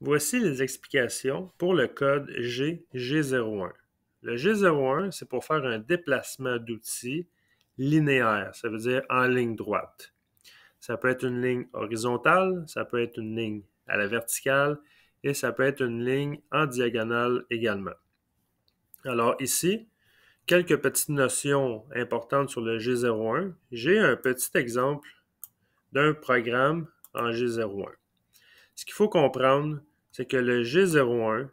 Voici les explications pour le code gg 01 Le G01, c'est pour faire un déplacement d'outils linéaire, ça veut dire en ligne droite. Ça peut être une ligne horizontale, ça peut être une ligne à la verticale et ça peut être une ligne en diagonale également. Alors ici, quelques petites notions importantes sur le G01. J'ai un petit exemple d'un programme en G01. Ce qu'il faut comprendre, c'est que le G01,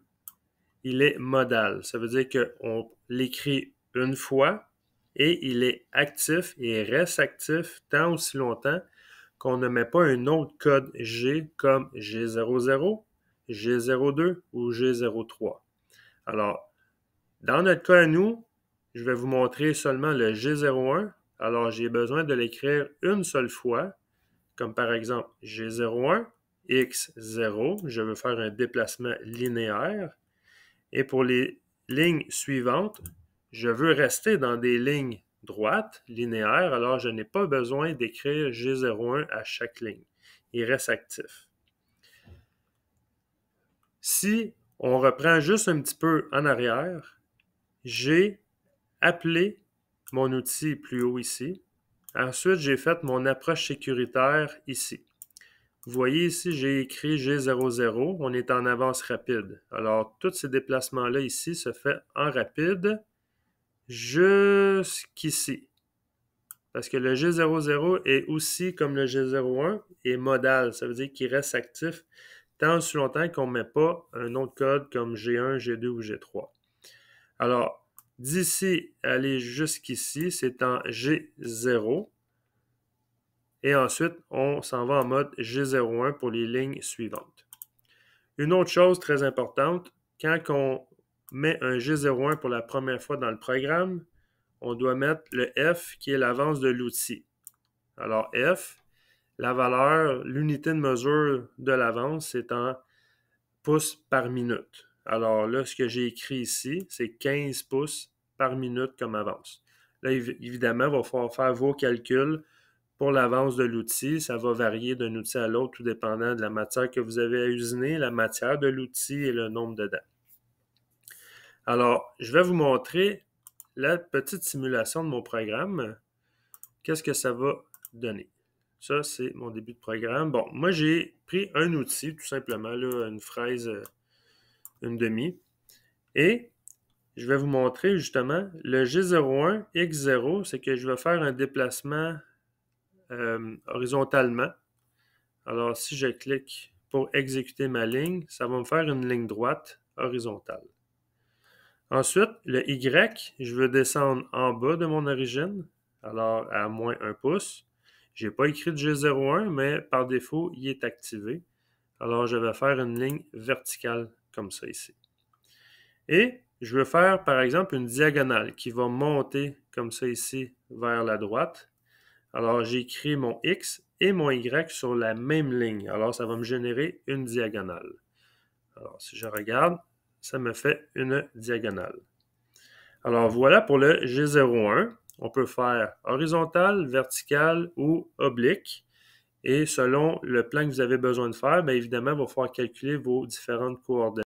il est modal. Ça veut dire qu'on l'écrit une fois et il est actif et reste actif tant aussi longtemps qu'on ne met pas un autre code G comme G00, G02 ou G03. Alors, dans notre cas à nous, je vais vous montrer seulement le G01. Alors, j'ai besoin de l'écrire une seule fois, comme par exemple G01, x0, je veux faire un déplacement linéaire. Et pour les lignes suivantes, je veux rester dans des lignes droites, linéaires, alors je n'ai pas besoin d'écrire G01 à chaque ligne. Il reste actif. Si on reprend juste un petit peu en arrière, j'ai appelé mon outil plus haut ici. Ensuite, j'ai fait mon approche sécuritaire ici. Vous voyez ici, j'ai écrit G00, on est en avance rapide. Alors, tous ces déplacements-là ici se fait en rapide jusqu'ici. Parce que le G00 est aussi, comme le G01, est modal. Ça veut dire qu'il reste actif tant si longtemps qu'on ne met pas un autre code comme G1, G2 ou G3. Alors, d'ici, aller jusqu'ici, c'est en G0. Et ensuite, on s'en va en mode G01 pour les lignes suivantes. Une autre chose très importante, quand on met un G01 pour la première fois dans le programme, on doit mettre le F qui est l'avance de l'outil. Alors F, la valeur, l'unité de mesure de l'avance, c'est en pouces par minute. Alors là, ce que j'ai écrit ici, c'est 15 pouces par minute comme avance. Là, évidemment, il va falloir faire vos calculs pour l'avance de l'outil. Ça va varier d'un outil à l'autre, tout dépendant de la matière que vous avez à usiner, la matière de l'outil et le nombre de dents. Alors, je vais vous montrer la petite simulation de mon programme. Qu'est-ce que ça va donner? Ça, c'est mon début de programme. Bon, moi, j'ai pris un outil, tout simplement, là, une fraise, euh, une demi. Et je vais vous montrer justement le G01, X0, c'est que je vais faire un déplacement euh, horizontalement. Alors, si je clique pour exécuter ma ligne, ça va me faire une ligne droite horizontale. Ensuite, le Y, je veux descendre en bas de mon origine, alors à moins 1 pouce. Je n'ai pas écrit de G01, mais par défaut, il est activé. Alors, je vais faire une ligne verticale comme ça ici. Et je veux faire, par exemple, une diagonale qui va monter comme ça ici vers la droite. Alors, j'écris mon X et mon Y sur la même ligne. Alors, ça va me générer une diagonale. Alors, si je regarde, ça me fait une diagonale. Alors, voilà pour le G01. On peut faire horizontal, vertical ou oblique. Et selon le plan que vous avez besoin de faire, bien évidemment, il va falloir calculer vos différentes coordonnées.